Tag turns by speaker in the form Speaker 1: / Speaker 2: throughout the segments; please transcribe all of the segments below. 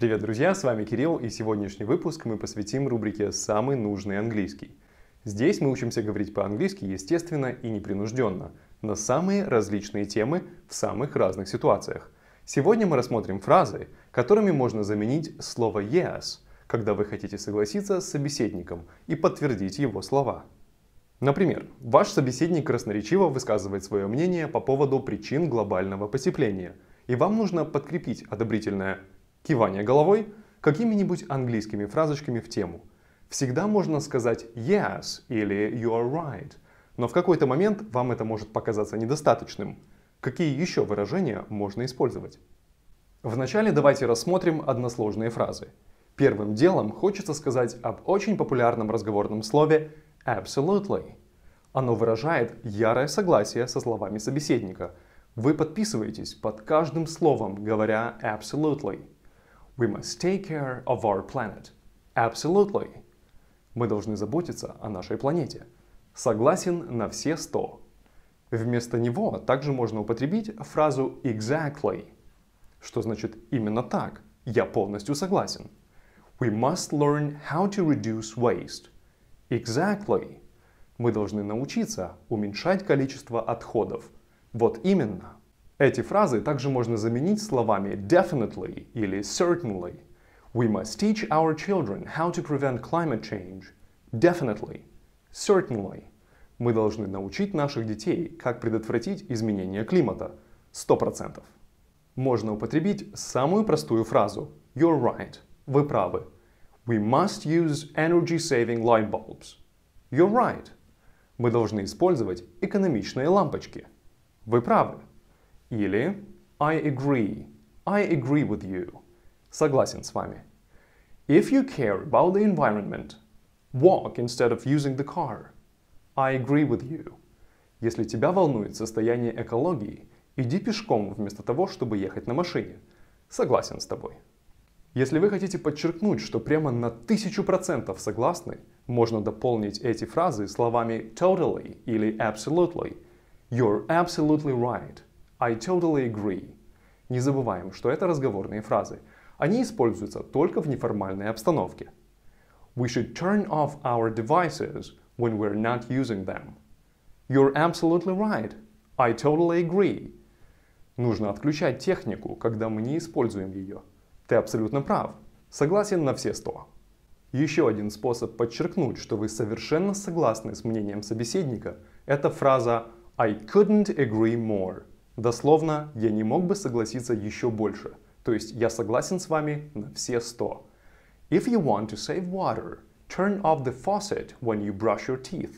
Speaker 1: Привет, друзья, с вами Кирилл, и сегодняшний выпуск мы посвятим рубрике «Самый нужный английский». Здесь мы учимся говорить по-английски естественно и непринужденно, на самые различные темы в самых разных ситуациях. Сегодня мы рассмотрим фразы, которыми можно заменить слово «yes», когда вы хотите согласиться с собеседником и подтвердить его слова. Например, ваш собеседник красноречиво высказывает свое мнение по поводу причин глобального потепления, и вам нужно подкрепить одобрительное кивание головой, какими-нибудь английскими фразочками в тему. Всегда можно сказать «yes» или «you are right», но в какой-то момент вам это может показаться недостаточным. Какие еще выражения можно использовать? Вначале давайте рассмотрим односложные фразы. Первым делом хочется сказать об очень популярном разговорном слове «absolutely». Оно выражает ярое согласие со словами собеседника. Вы подписываетесь под каждым словом, говоря «absolutely». We must take care of our planet. Absolutely. Мы должны заботиться о нашей планете. Согласен на все сто. Вместо него также можно употребить фразу exactly, что значит именно так, я полностью согласен. We must learn how to reduce waste. Exactly. Мы должны научиться уменьшать количество отходов. Вот именно. Эти фразы также можно заменить словами definitely или certainly. We must teach our children how to prevent climate change. Definitely. Certainly. Мы должны научить наших детей, как предотвратить изменение климата. Сто процентов. Можно употребить самую простую фразу You're right. Вы правы. We must use energy-saving light bulbs. You're right. Мы должны использовать экономичные лампочки. Вы правы. Или I agree. I agree with you. Согласен с вами. If you care about the environment, walk instead of using the car. I agree with you. Если тебя волнует состояние экологии, иди пешком вместо того, чтобы ехать на машине. Согласен с тобой. Если вы хотите подчеркнуть, что прямо на тысячу процентов согласны, можно дополнить эти фразы словами totally или absolutely. You're absolutely right. I totally agree. Не забываем, что это разговорные фразы. Они используются только в неформальной обстановке. We should turn off our devices when we're not using them. You're absolutely right. I totally agree. Нужно отключать технику, когда мы не используем ее. Ты абсолютно прав. Согласен на все сто. Еще один способ подчеркнуть, что вы совершенно согласны с мнением собеседника, это фраза «I couldn't agree more». Дословно, я не мог бы согласиться еще больше. То есть я согласен с вами на все сто. If you want to save water, turn off the faucet when you brush your teeth.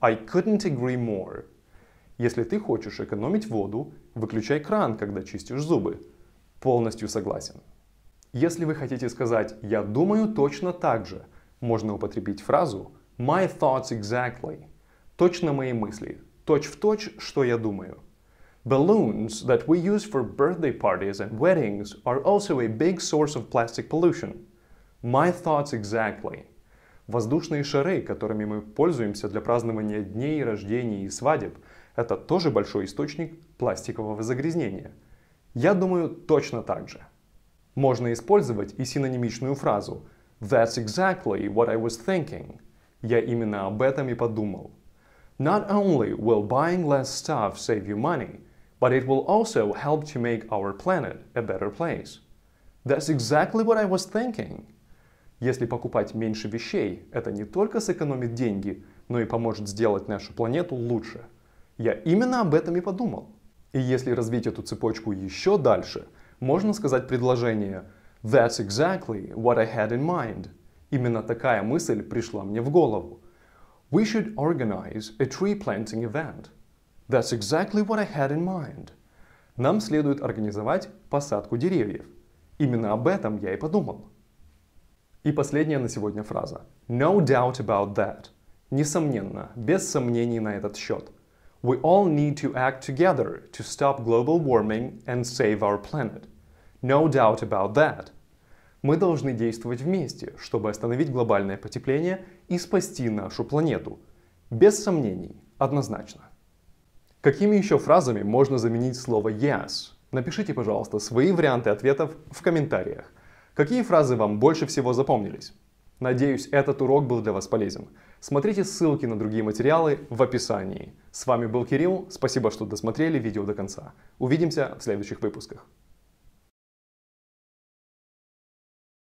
Speaker 1: I couldn't agree more. Если ты хочешь экономить воду, выключай кран, когда чистишь зубы. Полностью согласен. Если вы хотите сказать «я думаю точно так же», можно употребить фразу «my thoughts exactly» – точно мои мысли, точь-в-точь, точь, что я думаю – Balloons that we use for birthday parties and weddings are also a big source of plastic pollution. My thoughts exactly. Воздушные шары, которыми мы пользуемся для празднования дней, рождения и свадеб, это тоже большой источник пластикового загрязнения. Я думаю, точно так же. Можно использовать и синонимичную фразу «That's exactly what I was thinking». Я именно об этом и подумал. Not only will buying less stuff save you money, but it will also help to make our planet a better place. That's exactly what I was thinking. Если покупать меньше вещей, это не только сэкономит деньги, но и поможет сделать нашу планету лучше. Я именно об этом и подумал. И если развить эту цепочку еще дальше, можно сказать предложение «That's exactly what I had in mind». Именно такая мысль пришла мне в голову. We should organize a tree planting event – That's exactly what I had in mind. Нам следует организовать посадку деревьев. Именно об этом я и подумал. И последняя на сегодня фраза. No doubt about that. Несомненно, без сомнений на этот счет. We all need to act together to stop global warming and save our planet. No doubt about that. Мы должны действовать вместе, чтобы остановить глобальное потепление и спасти нашу планету. Без сомнений, однозначно. Какими еще фразами можно заменить слово yes? Напишите, пожалуйста, свои варианты ответов в комментариях. Какие фразы вам больше всего запомнились? Надеюсь, этот урок был для вас полезен. Смотрите ссылки на другие материалы в описании. С вами был Кирилл, спасибо, что досмотрели видео до конца. Увидимся в следующих выпусках.